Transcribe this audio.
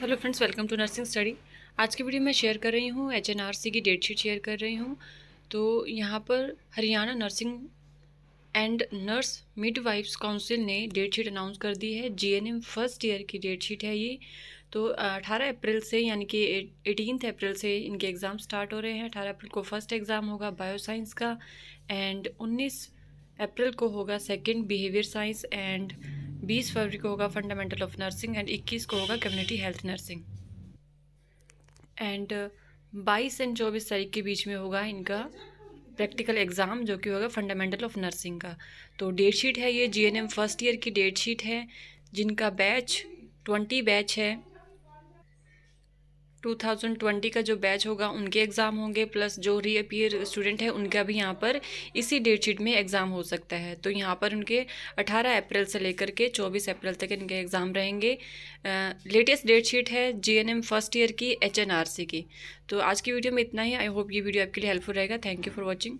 hello friends welcome to nursing study आज की video मैं शेयर कर रही हूँ एच एन आर सी की डेट शीट शेयर कर रही हूँ तो यहाँ पर Haryana nursing and nurse midwives council ने डेट शीट अनाउंस कर दी है G N M first year की डेट शीट है ये तो 18 अप्रैल से यानी कि एटीनथ अप्रैल से इनके एग्ज़ाम स्टार्ट हो रहे हैं अठारह अप्रैल को फर्स्ट एग्ज़ाम होगा बायो साइंस का एंड उन्नीस अप्रैल को होगा सेकेंड बिहेवियर साइंस एंड बीस फरवरी को होगा फंडामेंटल ऑफ नर्सिंग एंड इक्कीस को होगा community health nursing and uh, बाईस एंड चौबीस तारीख के बीच में होगा इनका प्रैक्टिकल एग्ज़ाम जो कि होगा फंडामेंटल ऑफ नर्सिंग का तो डेट शीट है ये जीएनएम फर्स्ट ईयर की डेट शीट है जिनका बैच ट्वेंटी बैच है 2020 का जो बैच होगा उनके एग्ज़ाम होंगे प्लस जो रीअपियर स्टूडेंट है उनका भी यहाँ पर इसी डेट शीट में एग्ज़ाम हो सकता है तो यहाँ पर उनके 18 अप्रैल से लेकर के 24 अप्रैल तक इनके एग्ज़ाम रहेंगे लेटेस्ट डेट शीट है जीएनएम फर्स्ट ईयर की एचएनआरसी की तो आज की वीडियो में इतना ही आई होप ये वीडियो आपके लिए हेल्पफुल रहेगा थैंक यू फॉर वॉचिंग